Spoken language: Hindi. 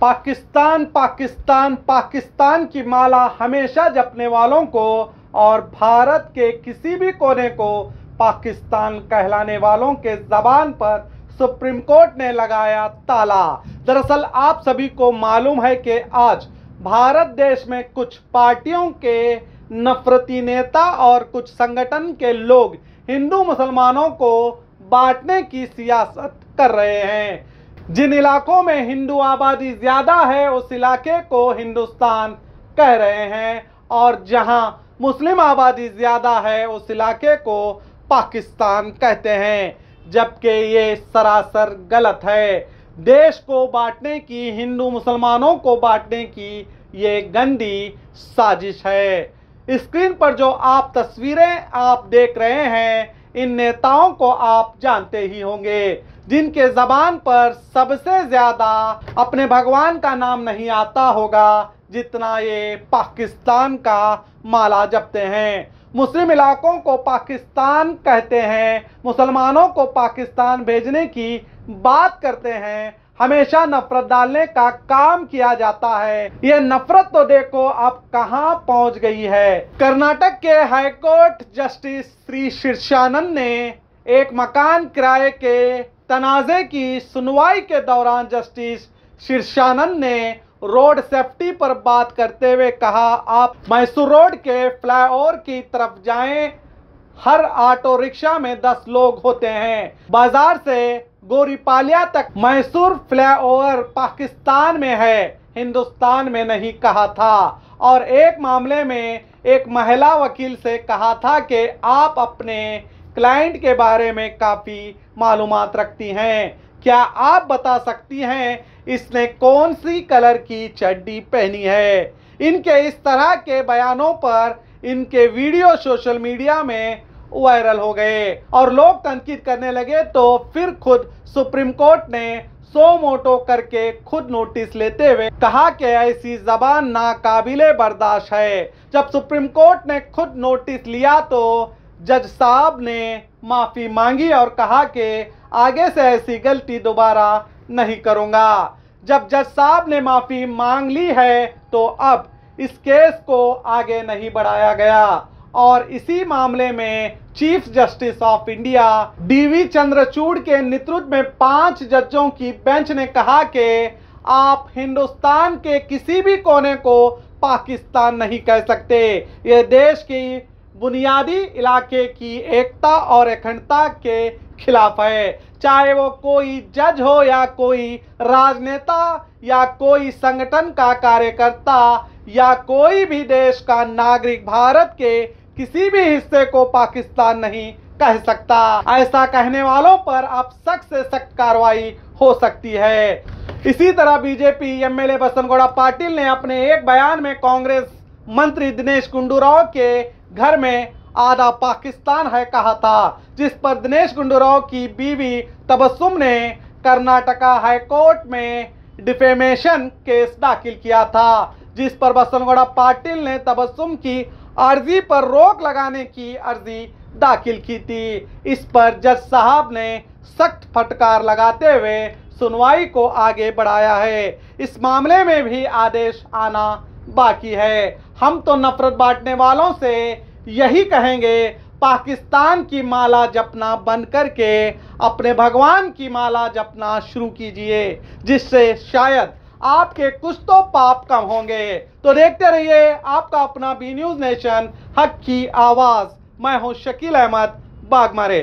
पाकिस्तान पाकिस्तान पाकिस्तान की माला हमेशा जपने वालों को और भारत के किसी भी कोने को पाकिस्तान कहलाने वालों के जबान पर सुप्रीम कोर्ट ने लगाया ताला दरअसल आप सभी को मालूम है कि आज भारत देश में कुछ पार्टियों के नफरती नेता और कुछ संगठन के लोग हिंदू मुसलमानों को बांटने की सियासत कर रहे हैं जिन इलाकों में हिंदू आबादी ज़्यादा है उस इलाके को हिंदुस्तान कह रहे हैं और जहां मुस्लिम आबादी ज़्यादा है उस इलाके को पाकिस्तान कहते हैं जबकि ये सरासर गलत है देश को बांटने की हिंदू मुसलमानों को बांटने की ये गंदी साजिश है स्क्रीन पर जो आप तस्वीरें आप देख रहे हैं इन नेताओं को आप जानते ही होंगे जिनके ज़बान पर सबसे ज़्यादा अपने भगवान का नाम नहीं आता होगा जितना ये पाकिस्तान का माला जपते हैं मुस्लिम इलाकों को पाकिस्तान कहते हैं मुसलमानों को पाकिस्तान भेजने की बात करते हैं हमेशा नफरत डालने का काम किया जाता है ये नफरत तो देखो अब कहाँ पहुंच गई है कर्नाटक के हाईकोर्ट जस्टिस श्री शीर्षानंद ने एक मकान किराए के तनाजे की सुनवाई के दौरान जस्टिस शीर्षानंद ने रोड सेफ्टी पर बात करते हुए कहा आप मैसूर रोड के फ्लाईओवर की तरफ जाएं हर ऑटो रिक्शा में दस लोग होते हैं बाजार से गोरीपालिया तक मैसूर फ्लाईओवर पाकिस्तान में है हिंदुस्तान में नहीं कहा था और एक मामले में एक महिला वकील से कहा था कि आप अपने क्लाइंट के बारे में काफ़ी मालूम रखती हैं क्या आप बता सकती हैं इसने कौन सी कलर की चड्डी पहनी है इनके इस तरह के बयानों पर इनके वीडियो सोशल मीडिया में वायरल हो गए और लोग तनकीद करने लगे तो फिर खुद सुप्रीम कोर्ट ने सो मोटो करके खुद नोटिस लेते हुए कहा कि ऐसी जबान नाकाबिले बर्दाश्त है जब सुप्रीम कोर्ट ने खुद नोटिस लिया तो जज साहब ने माफ़ी मांगी और कहा कि आगे से ऐसी गलती दोबारा नहीं करूंगा जब जज साहब ने माफ़ी मांग ली है तो अब इस केस को आगे नहीं बढ़ाया गया और इसी मामले में chief justice of India D Y Chandrachud के नेतृत्व में पांच जजों की बेंच ने कहा कि आप हिंदुस्तान के किसी भी कोने को पाकिस्तान नहीं कह सकते ये देश की बुनियादी इलाके की एकता और अखंडता के खिलाफ है चाहे वो कोई जज हो या कोई राजनेता या कोई संगठन का कार्यकर्ता या कोई भी देश का नागरिक भारत के किसी भी हिस्से को पाकिस्तान नहीं कह सकता ऐसा कहने वालों पर अब सख्त से सख्त कार्रवाई हो सकती है इसी तरह बीजेपी एमएलए बसनगौड़ा पाटिल ने अपने एक बयान में कांग्रेस मंत्री दिनेश गुंडूराव के घर में आधा पाकिस्तान है कहा था जिस पर दिनेश गुंडूराव की बीवी तबस्सुम ने कर्नाटका हाईकोर्ट में डिफेमेशन केस दाखिल किया था जिस पर बसनगोड़ा पाटिल ने तबस्सुम की अर्जी पर रोक लगाने की अर्जी दाखिल की थी इस पर जज साहब ने सख्त फटकार लगाते हुए सुनवाई को आगे बढ़ाया है इस मामले में भी आदेश आना बाकी है हम तो नफरत बांटने वालों से यही कहेंगे पाकिस्तान की माला जपना बंद करके अपने भगवान की माला जपना शुरू कीजिए जिससे शायद आपके कुछ तो पाप कम होंगे तो देखते रहिए आपका अपना बी न्यूज नेशन हक की आवाज मैं हूं शकील अहमद बागमारे